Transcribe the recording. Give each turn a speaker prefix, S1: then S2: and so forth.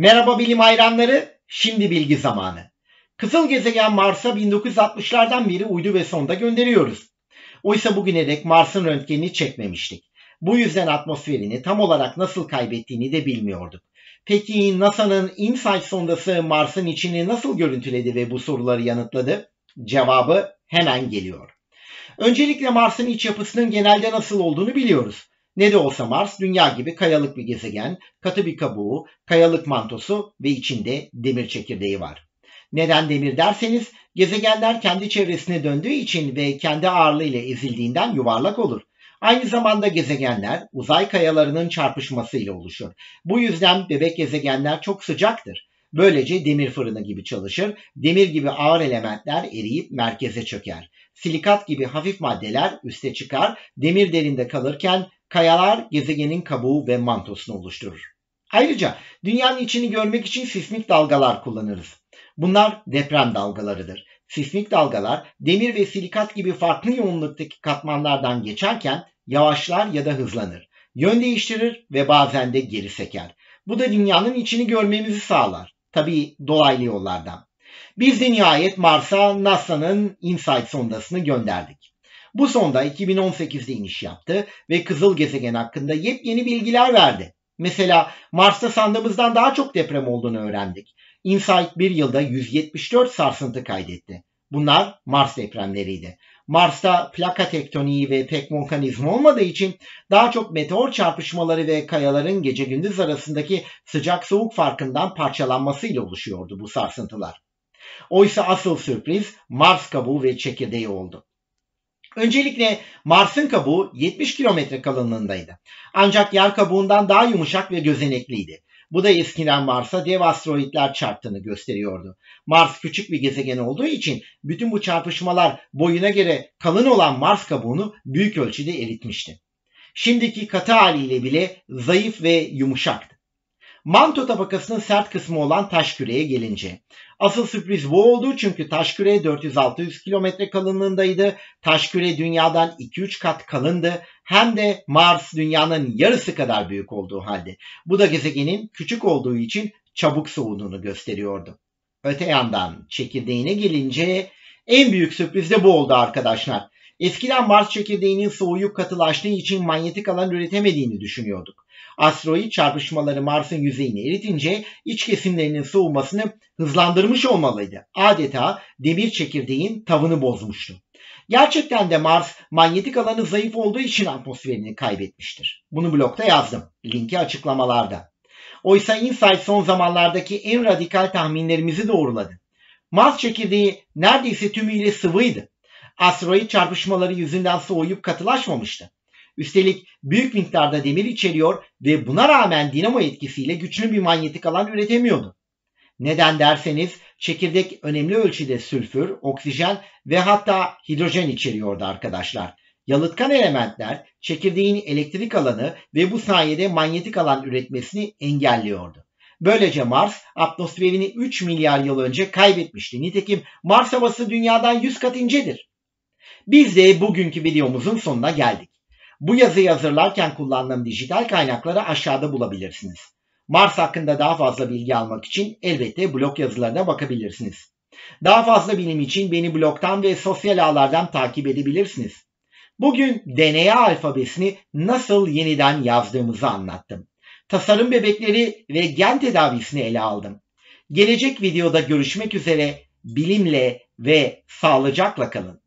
S1: Merhaba bilim hayranları, şimdi bilgi zamanı. Kızıl gezegen Mars'a 1960'lardan beri uydu ve sonda gönderiyoruz. Oysa bugüne dek Mars'ın röntgenini çekmemiştik. Bu yüzden atmosferini tam olarak nasıl kaybettiğini de bilmiyorduk. Peki NASA'nın InSight sondası Mars'ın içini nasıl görüntüledi ve bu soruları yanıtladı? Cevabı hemen geliyor. Öncelikle Mars'ın iç yapısının genelde nasıl olduğunu biliyoruz. Ne de olsa Mars dünya gibi kayalık bir gezegen, katı bir kabuğu, kayalık mantosu ve içinde demir çekirdeği var. Neden demir derseniz gezegenler kendi çevresine döndüğü için ve kendi ağırlığıyla ezildiğinden yuvarlak olur. Aynı zamanda gezegenler uzay kayalarının çarpışmasıyla oluşur. Bu yüzden bebek gezegenler çok sıcaktır. Böylece demir fırını gibi çalışır, demir gibi ağır elementler eriyip merkeze çöker. Silikat gibi hafif maddeler üste çıkar, demir derinde kalırken Kayalar gezegenin kabuğu ve mantosunu oluşturur. Ayrıca dünyanın içini görmek için sismik dalgalar kullanırız. Bunlar deprem dalgalarıdır. Sismik dalgalar demir ve silikat gibi farklı yoğunluktaki katmanlardan geçerken yavaşlar ya da hızlanır. Yön değiştirir ve bazen de geri seker. Bu da dünyanın içini görmemizi sağlar. tabi dolaylı yollardan. Biz de nihayet Mars'a NASA'nın InSight sondasını gönderdik. Bu sonda 2018'de iniş yaptı ve kızıl gezegen hakkında yepyeni bilgiler verdi. Mesela Mars'ta sandığımızdan daha çok deprem olduğunu öğrendik. Insight bir yılda 174 sarsıntı kaydetti. Bunlar Mars depremleriydi. Mars'ta plaka tektoniği ve tekmokanizm olmadığı için daha çok meteor çarpışmaları ve kayaların gece gündüz arasındaki sıcak soğuk farkından parçalanmasıyla oluşuyordu bu sarsıntılar. Oysa asıl sürpriz Mars kabuğu ve çekirdeği oldu. Öncelikle Mars'ın kabuğu 70 kilometre kalınlığındaydı. Ancak yer kabuğundan daha yumuşak ve gözenekliydi. Bu da eskiden Mars'a dev asteroidler çarptığını gösteriyordu. Mars küçük bir gezegen olduğu için bütün bu çarpışmalar boyuna göre kalın olan Mars kabuğunu büyük ölçüde eritmişti. Şimdiki katı haliyle bile zayıf ve yumuşaktı. Manto tabakasının sert kısmı olan taş küreye gelince. Asıl sürpriz bu oldu çünkü taş küre 400-600 kilometre kalınlığındaydı. Taş küre dünyadan 2-3 kat kalındı. Hem de Mars dünyanın yarısı kadar büyük olduğu halde. Bu da gezegenin küçük olduğu için çabuk soğuduğunu gösteriyordu. Öte yandan çekirdeğine gelince en büyük sürpriz de bu oldu arkadaşlar. Eskiden Mars çekirdeğinin soğuyup katılaştığı için manyetik alan üretemediğini düşünüyorduk. Asteroid çarpışmaları Mars'ın yüzeyini eritince iç kesimlerinin soğumasını hızlandırmış olmalıydı. Adeta demir çekirdeğin tavını bozmuştu. Gerçekten de Mars manyetik alanı zayıf olduğu için atmosferini kaybetmiştir. Bunu blokta yazdım. Linki açıklamalarda. Oysa Insight son zamanlardaki en radikal tahminlerimizi doğruladı. Mars çekirdeği neredeyse tümüyle sıvıydı asteroid çarpışmaları yüzünden soğuyup katılaşmamıştı. Üstelik büyük miktarda demir içeriyor ve buna rağmen dinamo etkisiyle güçlü bir manyetik alan üretemiyordu. Neden derseniz çekirdek önemli ölçüde sülfür, oksijen ve hatta hidrojen içeriyordu arkadaşlar. Yalıtkan elementler çekirdeğin elektrik alanı ve bu sayede manyetik alan üretmesini engelliyordu. Böylece Mars atmosferini 3 milyar yıl önce kaybetmişti. Nitekim Mars havası dünyadan 100 kat incedir. Biz de bugünkü videomuzun sonuna geldik. Bu yazıyı hazırlarken kullandığım dijital kaynakları aşağıda bulabilirsiniz. Mars hakkında daha fazla bilgi almak için elbette blog yazılarına bakabilirsiniz. Daha fazla bilim için beni blogdan ve sosyal ağlardan takip edebilirsiniz. Bugün DNA alfabesini nasıl yeniden yazdığımızı anlattım. Tasarım bebekleri ve gen tedavisini ele aldım. Gelecek videoda görüşmek üzere bilimle ve sağlıcakla kalın.